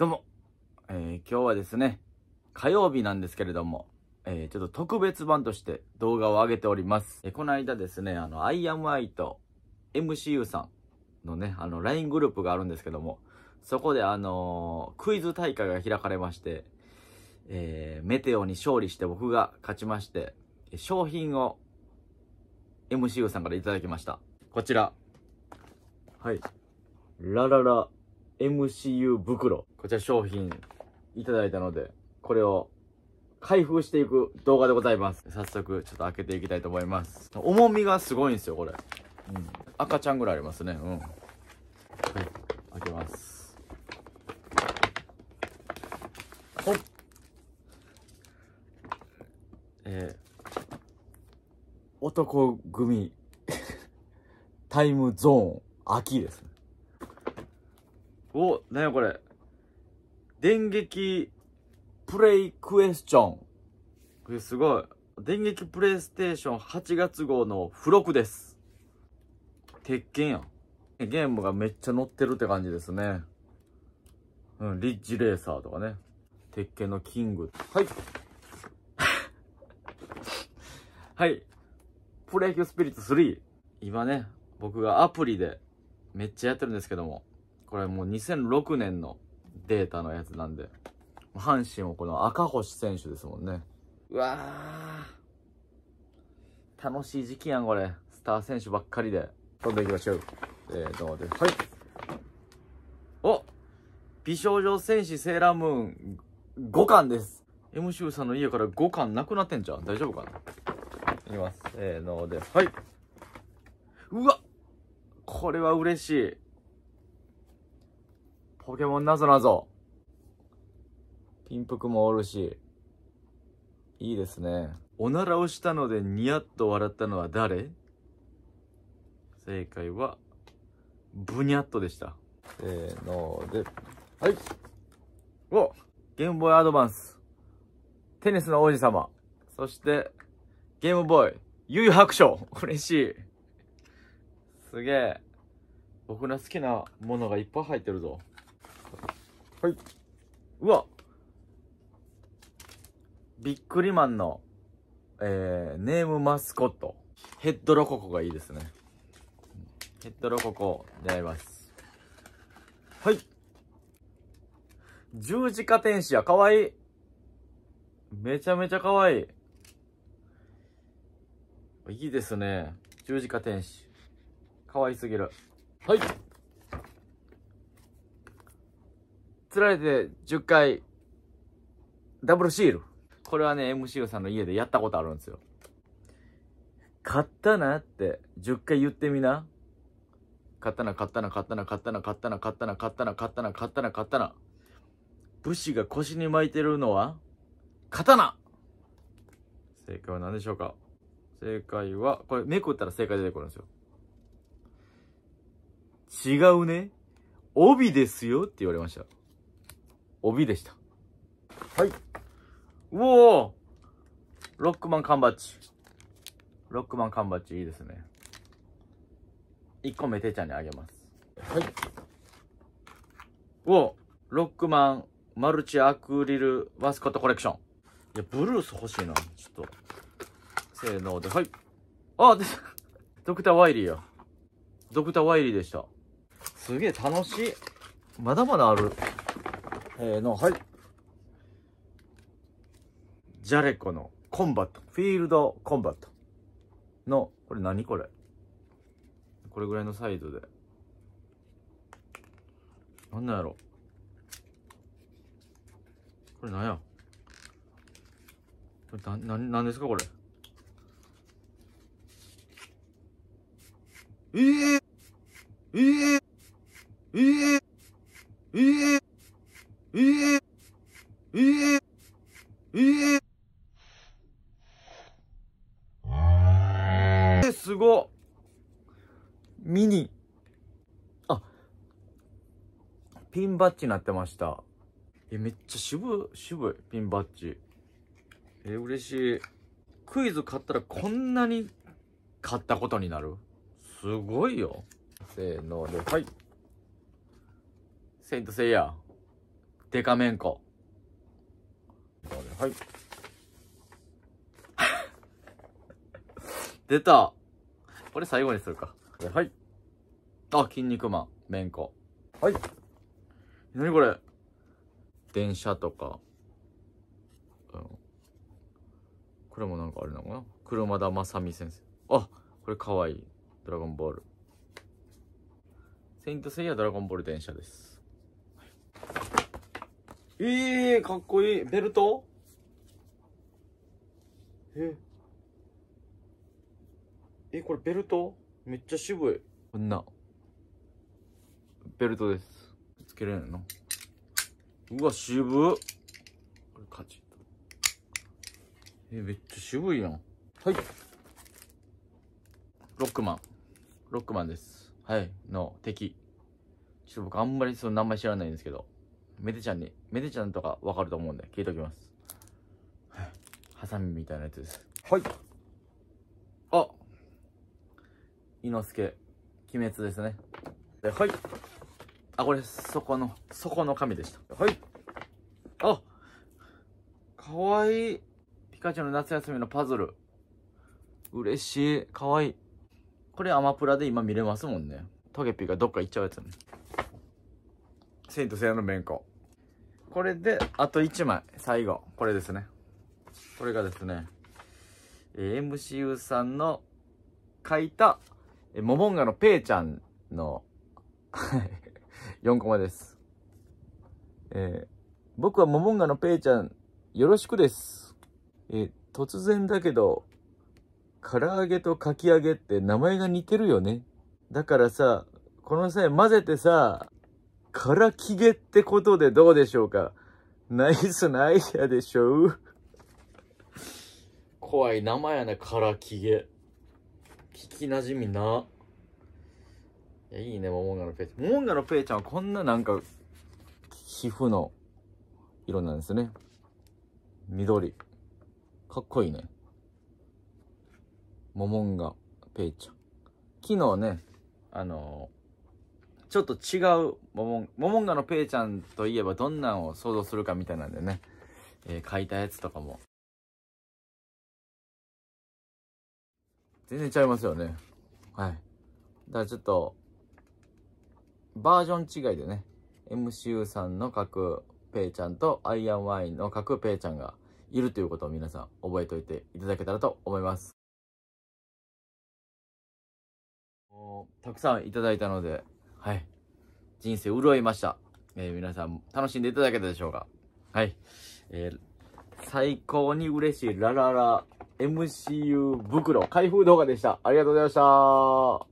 どうも、えー、今日はですね、火曜日なんですけれども、えー、ちょっと特別版として動画を上げております。えー、この間ですね、あの、アイアムアイと MCU さんのね、あの、LINE グループがあるんですけども、そこであのクイズ大会が開かれまして、えメテオに勝利して僕が勝ちまして、商品を MCU さんから頂きました。こちら。はい。ラララ。MCU 袋。こちら商品いただいたので、これを開封していく動画でございます。早速、ちょっと開けていきたいと思います。重みがすごいんですよ、これ。うん。赤ちゃんぐらいありますね。うん。はい。開けます。ほっえー、男組 タイムゾーン秋ですね。お、なやこれ。電撃プレイクエスチョン。これすごい。電撃プレイステーション8月号の付録です。鉄拳やん。ゲームがめっちゃ乗ってるって感じですね。うん、リッジレーサーとかね。鉄拳のキング。はい。はい。プレイクスピリッツ3。今ね、僕がアプリでめっちゃやってるんですけども、これもう2006年のデータのやつなんで。阪神もこの赤星選手ですもんね。うわー。楽しい時期やん、これ。スター選手ばっかりで。飛んでいきましょう。えー、どうで、はい。お美少女戦士セーラームーン5巻です。M シュさんの家から5巻なくなってんじゃん。大丈夫かないきます。せーので、はい。うわこれは嬉しい。ポケモンなぞなぞ。ピンプクもおるし。いいですね。おならをしたのでニヤッと笑ったのは誰正解は、ブニャッとでした。せーので。はい。おゲームボーイアドバンス。テニスの王子様。そして、ゲームボーイ、ゆい白書。嬉しい。すげえ。僕の好きなものがいっぱい入ってるぞ。はい。うわビックリマンの、えー、ネームマスコット。ヘッドロココがいいですね。ヘッドロココ出会います。はい。十字架天使や、かわいい。めちゃめちゃかわいい。いいですね。十字架天使。かわいすぎる。はい。釣られて10回、ダブルシール。これはね、MCU さんの家でやったことあるんですよ。買ったなって10回言ってみな。買ったな、買ったな、買ったな、買ったな、買ったな、買ったな、買ったな、買ったな、買ったな、買ったな。武士が腰に巻いてるのは、刀正解は何でしょうか正解は、これめくったら正解出てくるんですよ。違うね。帯ですよって言われました。帯でした。はい。うおロックマン缶バッジ。ロックマン缶バッジいいですね。1個目てちゃんにあげます。はい。うおロックマンマルチアクリルマスコットコレクション。いや、ブルース欲しいな。ちょっと。せーので、はい。あ、で、ドクターワイリーや。ドクターワイリーでした。すげえ楽しい。まだまだある。せーのはいジャレコのコンバットフィールドコンバットのこれ何これこれぐらいのサイズでなんなんやろこれなんやこれなななんですかこれええー、ええー、ええーすごミニ。あ、ピンバッジになってました。え、めっちゃ渋い、渋い、ピンバッジ。え、嬉しい。クイズ買ったらこんなに買ったことになるすごいよ。せーので、はい。セイントセイヤー。デカメンコ。はい。出た。これ最後にするか。はい。あ、筋肉マン、めんこ。はい。何これ電車とか、うん。これもなんかあれなのかな車田正美先生。あ、これかわいい。ドラゴンボール。セイントセイヤドラゴンボール電車です。ええー、かっこいい。ベルトええ、これベルトめっちゃ渋い。こんな、ベルトです。つけれるのうわ、渋っ。これカチッと。え、めっちゃ渋いやん。はい。ロックマン。ロックマンです。はい、の敵。ちょっと僕あんまりその名前知らないんですけど、めでちゃんに、めでちゃんとかわかると思うんで、聞いておきます。はさハサミみたいなやつです。はい。伊之助、鬼滅ですね。はい。あ、これ、そこの、そこの神でした。はい。あかわいい。ピカチュウの夏休みのパズル。嬉しい。かわいい。これアマプラで今見れますもんね。トゲピがどっか行っちゃうやつね。セイントセイヤの弁護。これで、あと1枚。最後。これですね。これがですね、え MCU さんの書いたえ、モモンガのペイちゃんの4コマです。えー、僕はモモンガのペイちゃん、よろしくです。えー、突然だけど、唐揚げとかき揚げって名前が似てるよね。だからさ、この際混ぜてさ、からきげってことでどうでしょうかナイスなアイデアでしょう怖い名前やね、からきげ。聞きなじみな。いや、いいね、モモンガのペイちゃん。モモンガのペイちゃんはこんななんか、皮膚の色なんですね。緑。かっこいいね。モモンガペイちゃん。昨日ね、あのー、ちょっと違うモモン、モモンガのペイちゃんといえばどんなんを想像するかみたいなんでね、えー、書いたやつとかも全然ちゃいますよね。はい。だからちょっと、バージョン違いでね、MCU さんの各ペイちゃんとアイアンワインの各ペイちゃんがいるということを皆さん覚えておいていただけたらと思います。たくさんいただいたので、はい。人生潤いました。えー、皆さん楽しんでいただけたでしょうかはい。えー、最高に嬉しいラララ MCU 袋開封動画でした。ありがとうございました。